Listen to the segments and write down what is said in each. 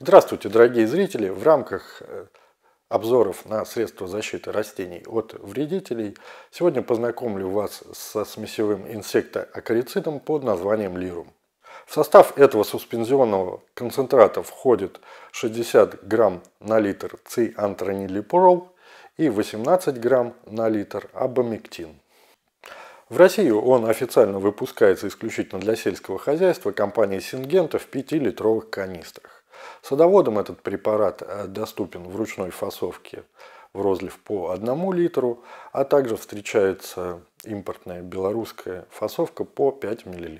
Здравствуйте, дорогие зрители! В рамках э, обзоров на средства защиты растений от вредителей сегодня познакомлю вас со смесевым инсектоакарицидом под названием лирум. В состав этого суспензионного концентрата входит 60 грамм на литр циантронилипурол и 18 грамм на литр абамектин. В Россию он официально выпускается исключительно для сельского хозяйства компании Сингента в 5-литровых канистрах. Садоводам этот препарат э, доступен в ручной фасовке в розлив по 1 литру, а также встречается импортная белорусская фасовка по 5 мл.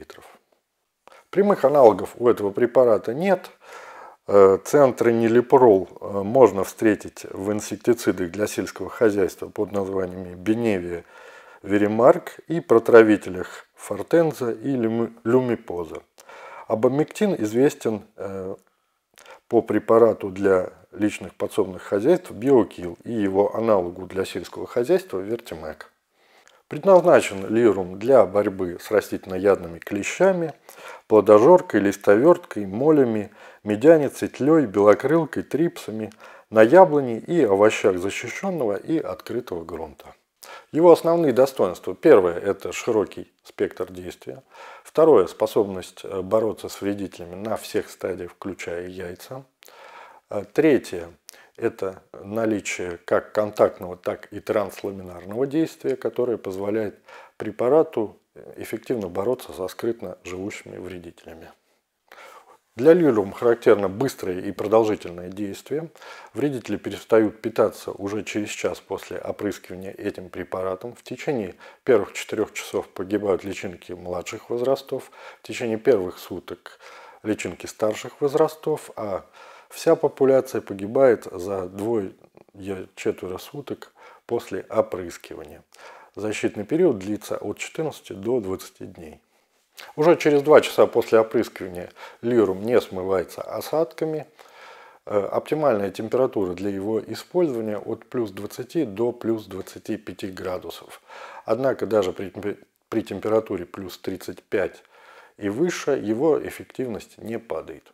Прямых аналогов у этого препарата нет. Э, Центры нелепрол э, можно встретить в инсектицидах для сельского хозяйства под названиями беневия, веремарк и протравителях фортенза и люмипоза. Абамектин известен по препарату для личных подсобных хозяйств биокил и его аналогу для сельского хозяйства вертимек. Предназначен лирум для борьбы с растительноядными клещами, плодожоркой, листоверткой, молями, медяницей, тлей, белокрылкой, трипсами, на яблоне и овощах защищенного и открытого грунта. Его основные достоинства. Первое – это широкий спектр действия. Второе – способность э, бороться с вредителями на всех стадиях, включая яйца. Э, третье – это наличие как контактного, так и трансламинарного действия, которое позволяет препарату э, эффективно бороться со скрытно живущими вредителями. Для лилиум характерно быстрое и продолжительное действие. Вредители перестают питаться уже через час после опрыскивания этим препаратом. В течение первых четырех часов погибают личинки младших возрастов, в течение первых суток личинки старших возрастов, а вся популяция погибает за двое-четверо суток после опрыскивания. Защитный период длится от 14 до 20 дней. Уже через два часа после опрыскивания лирум не смывается осадками. Э, оптимальная температура для его использования от плюс 20 до плюс 25 градусов. Однако даже при, температуре плюс 35 и выше его эффективность не падает.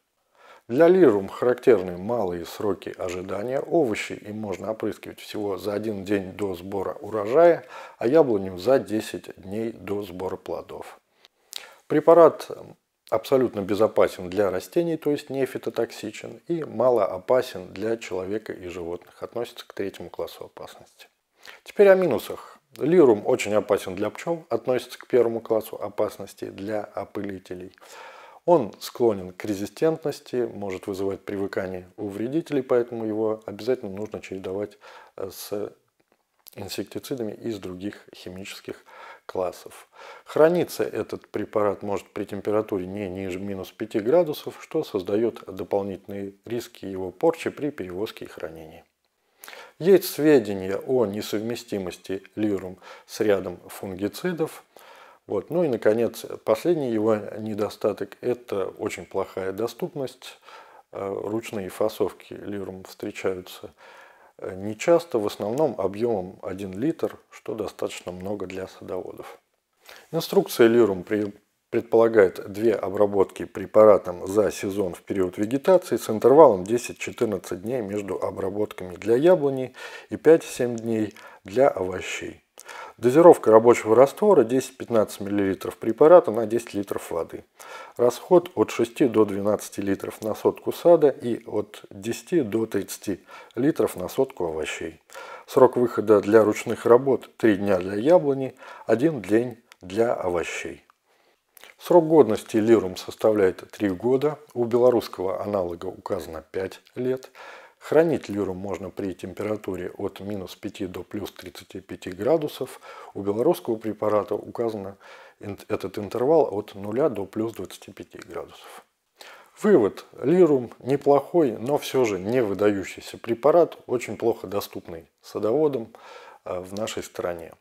Для лирум характерны малые сроки ожидания. Овощи им можно опрыскивать всего за один день до сбора урожая, а яблоню за 10 дней до сбора плодов. Препарат абсолютно безопасен для растений, то есть не фитотоксичен, и мало опасен для человека и животных, относится к третьему классу опасности. Теперь о минусах. Лирум очень опасен для пчел, относится к первому классу опасности для опылителей. Он склонен к резистентности, может вызывать привыкание у вредителей, поэтому его обязательно нужно чередовать с инсектицидами из других химических классов. Хранится этот препарат может при температуре не ниже минус 5 градусов, что создает дополнительные риски его порчи при перевозке и хранении. Есть сведения о несовместимости лирум с рядом фунгицидов. Вот. Ну и, наконец, последний его недостаток – это очень плохая доступность. Э, ручные фасовки лирум встречаются Э, Не часто, в основном объемом 1 литр, что достаточно много для садоводов. Инструкция Лирум предполагает две обработки препаратом за сезон в период вегетации с интервалом 10-14 дней между обработками для яблони и 5-7 дней для овощей. Дозировка рабочего раствора 10-15 мл препарата на 10 литров воды. Расход от 6 до 12 литров на сотку сада и от 10 до 30 литров на сотку овощей. Срок выхода для ручных работ 3 дня для яблони, 1 день для овощей. Срок годности лирум составляет 3 года, у белорусского аналога указано 5 лет. Хранить лиру можно при температуре от минус 5 до плюс 35 градусов. У белорусского препарата указан этот интервал от 0 до плюс 25 градусов. Вывод. Лирум неплохой, но все же не выдающийся препарат, очень плохо доступный садоводам э, в нашей стране.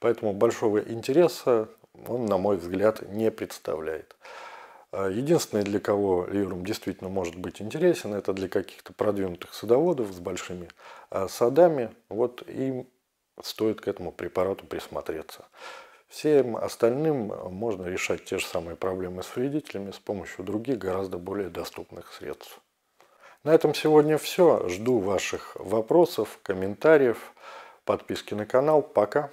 Поэтому большого интереса он, на мой взгляд, не представляет. А единственное, для кого Ливрум действительно может быть интересен, это для каких-то продвинутых садоводов с большими а, садами. Вот им стоит к этому препарату присмотреться. Всем остальным а, можно решать те же самые проблемы с вредителями с помощью других, гораздо более доступных средств. На этом сегодня все. Жду ваших вопросов, комментариев, подписки на канал. Пока!